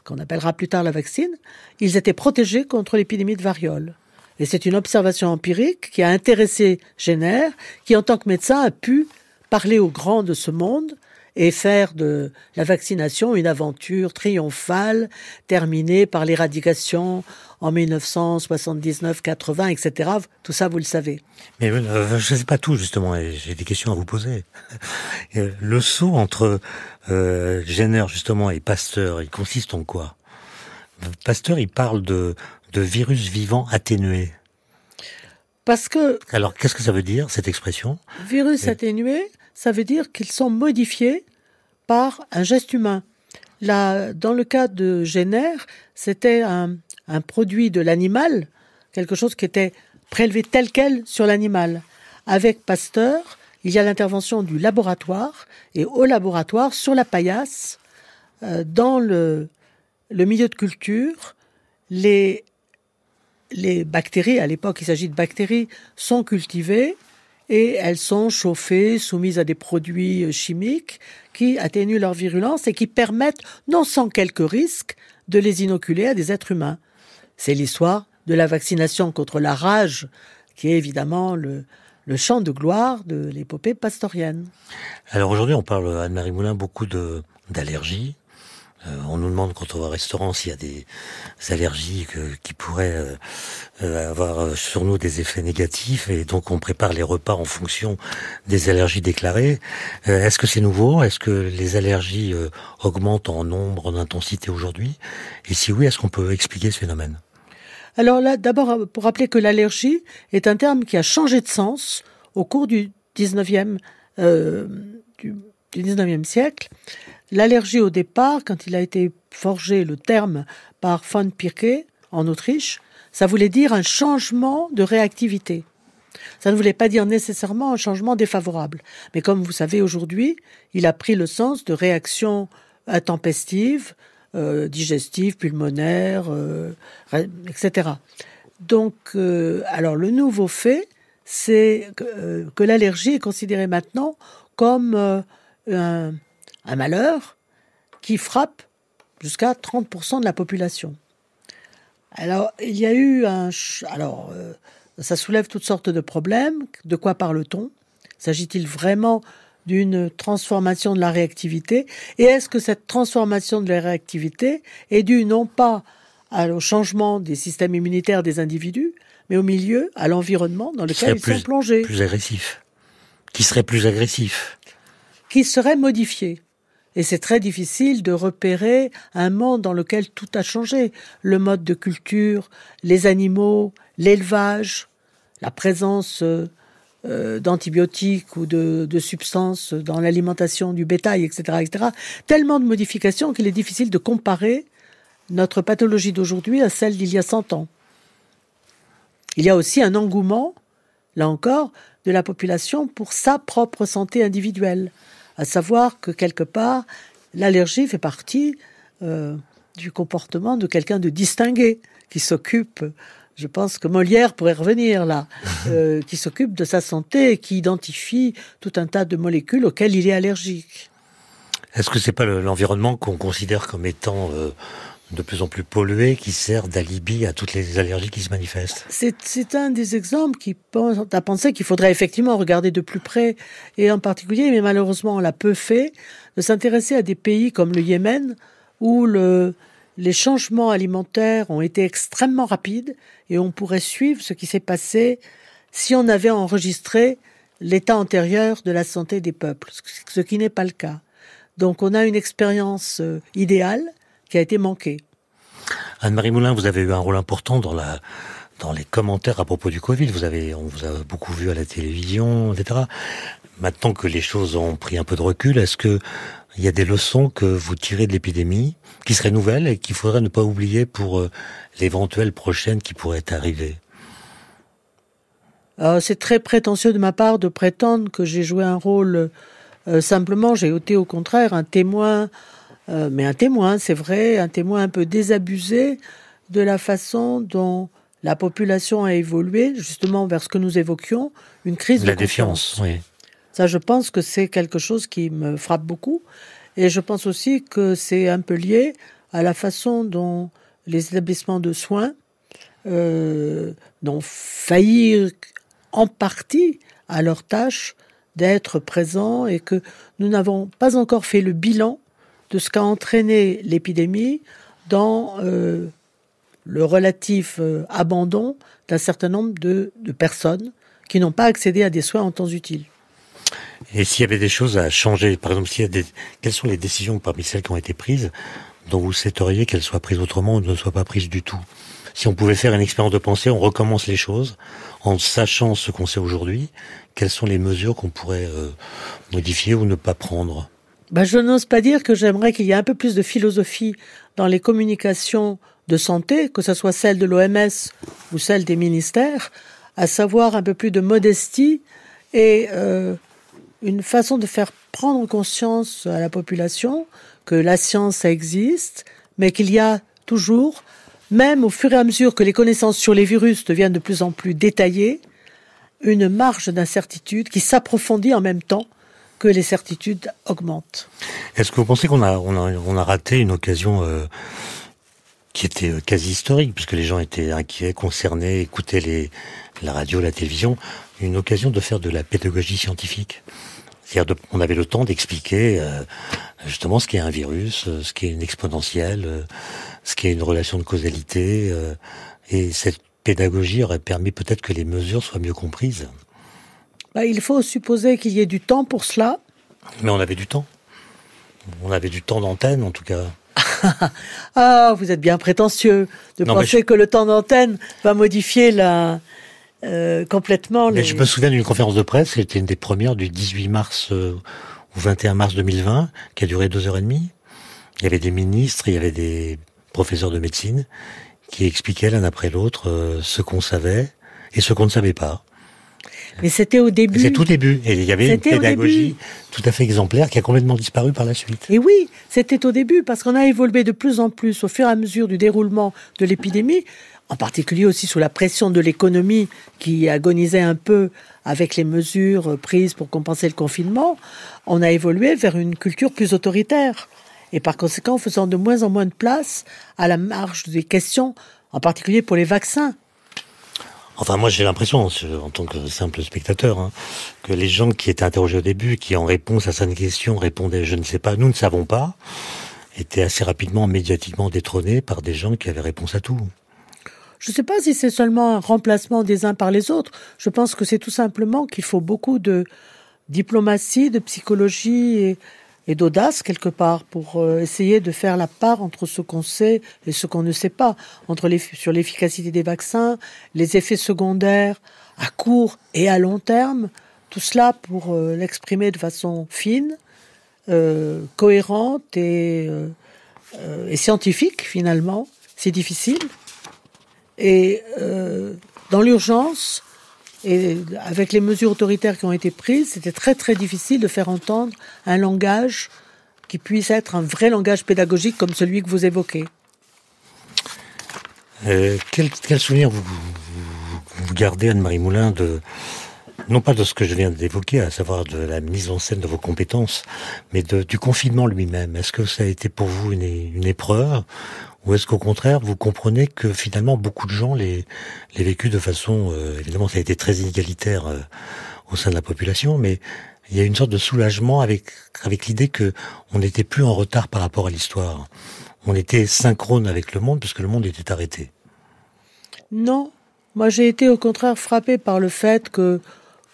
qu'on appellera plus tard la vaccine, ils étaient protégés contre l'épidémie de variole. Et c'est une observation empirique qui a intéressé Jenner, qui en tant que médecin a pu parler aux grands de ce monde et faire de la vaccination une aventure triomphale terminée par l'éradication en 1979-80, etc. Tout ça, vous le savez. Mais euh, euh, je ne sais pas tout, justement, et j'ai des questions à vous poser. Euh, le saut entre Jenner, justement, et Pasteur, il consiste en quoi Pasteur, il parle de, de virus vivant atténué. Parce que. Alors, qu'est-ce que ça veut dire, cette expression Virus atténué ça veut dire qu'ils sont modifiés par un geste humain. dans le cas de Génère, c'était un, produit de l'animal, quelque chose qui était prélevé tel quel sur l'animal. Avec Pasteur, il y a l'intervention du laboratoire, et au laboratoire, sur la paillasse, euh, dans le, milieu de culture, les, les bactéries, à l'époque il s'agit de bactéries, sont cultivées, et elles sont chauffées, soumises à des produits euh, chimiques qui atténuent leur virulence et qui permettent, non sans quelques risques, de les inoculer à des êtres humains. C'est l'histoire de la vaccination contre la rage, qui est évidemment le, le de gloire de l'épopée pastorienne. Alors aujourd'hui, on parle, Anne-Marie Moulin, beaucoup d'allergies, euh, on nous demande quand on va au restaurant s'il y a des allergies qui pourraient euh, euh, avoir sur nous des effets négatifs et donc on prépare les repas en fonction des allergies déclarées. Est-ce que c'est nouveau Est-ce que les allergies augmentent en nombre, en intensité aujourd'hui Et si oui, est-ce qu'on peut expliquer ce phénomène alors là, d'abord, pour rappeler que l'allergie est un terme qui a changé de sens au cours du 19e, du 19e siècle. L'allergie au départ, quand il a été forgé le terme par von Pirke en Autriche, ça voulait dire un changement de réactivité. Ça ne voulait pas dire nécessairement un changement défavorable. Mais comme vous savez aujourd'hui, il a pris le sens de réaction intempestive, euh, digestive, pulmonaire, euh, etc. Donc, euh, alors le nouveau fait, c'est que l'allergie est considérée maintenant comme un, un malheur qui frappe jusqu'à 30% de la population. Alors, il y a eu un... Alors, euh, ça soulève toutes sortes de problèmes. De quoi parle-t-on S'agit-il vraiment d'une transformation de la réactivité Et est-ce que cette transformation de la réactivité est due non pas au changement des systèmes immunitaires des individus, mais au milieu, à l'environnement dans lequel ils sont plongés Plus agressif. Qui serait plus agressif Qui serait modifié et c'est très difficile de repérer un monde dans lequel tout a changé. Le mode de culture, les animaux, l'élevage, la présence euh, euh, d'antibiotiques ou de, substances dans l'alimentation du bétail, etc., etc. Tellement de modifications qu'il est difficile de comparer notre pathologie d'aujourd'hui à celle d'il y a 100 ans. Il y a aussi un engouement, là encore, de la population pour sa propre santé individuelle. À savoir que quelque part, l'allergie fait partie euh, du comportement de quelqu'un de distingué qui s'occupe. Je pense que Molière pourrait revenir là, euh, qui s'occupe de sa santé et qui identifie tout un tas de molécules auxquelles il est allergique. Est-ce que c'est pas l'environnement qu'on considère comme étant euh, de plus en plus pollué qui sert d'alibi à toutes les allergies qui se manifestent. C'est un des exemples qui pense à penser qu'il faudrait effectivement regarder de plus près, et en particulier, mais malheureusement on l'a peu fait, de s'intéresser à des pays comme le Yémen, où le, les changements alimentaires ont été extrêmement rapides, et on pourrait suivre ce qui s'est passé si on avait enregistré l'état antérieur de la santé des peuples, ce qui n'est pas le cas. Donc on a une expérience euh, idéale, qui a été manqué. Anne-Marie Moulin, vous avez eu un rôle important dans la dans les commentaires à propos du Covid. Vous avez, on vous a beaucoup vu à la télévision, etc. Maintenant que les choses ont pris un peu de recul, est-ce que il y a des leçons que vous tirez de l'épidémie qui seraient nouvelles et qu'il faudrait ne pas oublier pour euh, l'éventuelle prochaine qui pourrait arriver ah, C'est très prétentieux de ma part de prétendre que j'ai joué un rôle euh, simplement. J'ai été au contraire un témoin euh, mais un témoin, c'est vrai, un témoin un peu désabusé de la façon dont la population a évolué, justement vers ce que nous évoquions, une crise la de défiance. Oui. Ça, je pense que c'est quelque chose qui me frappe beaucoup. Et je pense aussi que c'est un peu lié à la façon dont les établissements de soins euh, failli en partie à leur tâche d'être présents et que nous n'avons pas encore fait le bilan de ce qu'a entraîné l'épidémie dans euh, le relatif euh, abandon d'un certain nombre de, personnes qui n'ont pas accédé à des soins en temps utile. Et s'il y avait des choses à changer, par exemple, des... quelles sont les décisions parmi celles qui ont été prises dont vous souhaiteriez qu'elles soient prises autrement ou ne soient pas prises du tout Si on pouvait faire une expérience de pensée, on recommence les choses en sachant ce qu'on sait aujourd'hui, quelles sont les mesures qu'on pourrait euh, modifier ou ne pas prendre ben, Je n'ose pas dire que j'aimerais qu'il y ait un peu plus de philosophie dans les communications de santé, que ce soit celle de l'OMS ou celle des ministères, à savoir un peu plus de modestie et euh, une façon de faire prendre conscience à la population que la science existe, mais qu'il y a toujours, même au fur et à mesure que les connaissances sur les virus deviennent de plus en plus détaillées, une marge d'incertitude qui s'approfondit en même temps que les certitudes augmentent. Est-ce que vous pensez qu'on a, on a, raté une occasion euh, qui était euh, quasi historique, puisque les gens étaient inquiets, concernés, écoutaient les, la radio, la télévision, une occasion de faire de la pédagogie scientifique c'est-à-dire, on avait le temps d'expliquer euh, justement ce qu'est un virus, ce qu'est une exponentielle, ce qu'est une relation de causalité. et cette pédagogie aurait permis peut-être que les mesures soient mieux comprises. Bah, il faut supposer qu'il y ait du temps pour cela. Mais on avait du temps. On avait du temps d'antenne, en tout cas. ah, vous êtes bien prétentieux de penser que le temps d'antenne va modifier la, euh, complètement. Mais je me souviens d'une conférence de presse, c'était une des premières du 18 mars euh, ou 21 mars 2020, qui a duré deux heures et demie. Il y avait des ministres, il y avait des professeurs de médecine qui expliquaient l'un après l'autre euh, ce qu'on savait et ce qu'on ne savait pas. Mais c'était au début. C'est tout début. Et il y avait une pédagogie tout à fait exemplaire qui a complètement disparu par la suite. Et oui, c'était au début parce qu'on a évolué de plus en plus au fur et à mesure du déroulement de l'épidémie, en particulier aussi sous la pression de l'économie qui agonisait un peu avec les mesures prises pour compenser le confinement. On a évolué vers une culture plus autoritaire et par conséquent en faisant de moins en moins de place à la marge des questions, en particulier pour les vaccins. Enfin, moi, j'ai l'impression, en tant que simple spectateur, hein, que les gens qui étaient interrogés au début, qui en réponse à certaines questions répondaient "Je ne sais pas, nous ne savons pas", étaient assez rapidement médiatiquement détrônés par des gens qui avaient réponse à tout. Je ne sais pas si c'est seulement un remplacement des uns par les autres. Je pense que c'est tout simplement qu'il faut beaucoup de diplomatie, de psychologie et et d'audace quelque part pour euh, essayer de faire la part entre ce qu'on sait et ce qu'on ne sait pas, entre les, sur l'efficacité des vaccins, les effets secondaires à court et à long terme, tout cela pour euh, l'exprimer de façon fine, euh, cohérente et, euh, euh et, scientifique finalement. C'est difficile. Et dans l'urgence, et avec les mesures autoritaires qui ont été prises, c'était très très difficile de faire entendre un langage qui puisse être un vrai langage pédagogique comme celui que vous évoquez. Euh, quel, souvenir vous, gardez, Anne-Marie Moulin, de, non pas de ce que je viens d'évoquer, à savoir de la mise en scène de vos compétences, mais de, du confinement lui-même. Est-ce que ça a été pour vous une, épreuve ou est-ce qu'au contraire, vous comprenez que finalement, beaucoup de gens les, les vécu de façon, euh, évidemment, ça a été très inégalitaire euh, au sein de la population, mais il y a une sorte de soulagement avec, avec l'idée que on n'était plus en retard par rapport à l'histoire. On était synchrone avec le monde puisque le monde était arrêté. Non, moi j'ai été au contraire frappé par le fait que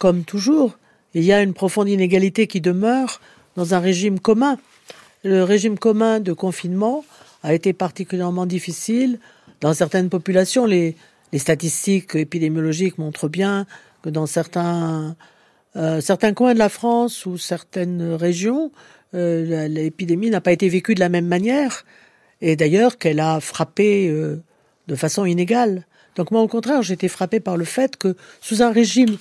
comme toujours, il y a une profonde inégalité qui demeure dans un régime commun. Le régime commun de confinement a été particulièrement difficile dans certaines populations. Les, statistiques épidémiologiques montrent bien que dans certains, euh, certains coins de la France ou certaines régions, euh, l'épidémie n'a pas été vécue de la même manière, et d'ailleurs qu'elle a frappé euh, de façon inégale. Donc moi, au contraire, j'ai été frappé par le fait que sous un régime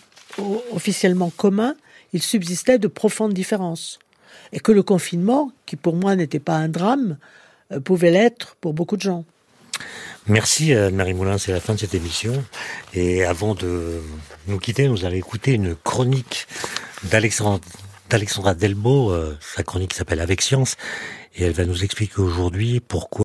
officiellement commun, il subsistait de profondes différences. Et que le confinement, qui pour moi n'était pas un drame, euh, pouvait l'être pour beaucoup de gens. Merci euh, marie Moulin, c'est la fin de cette émission. Et avant de nous quitter, nous allons écouter une chronique d'Alexandra Delbo, euh, sa chronique s'appelle Avec Science, et elle va nous expliquer aujourd'hui pourquoi...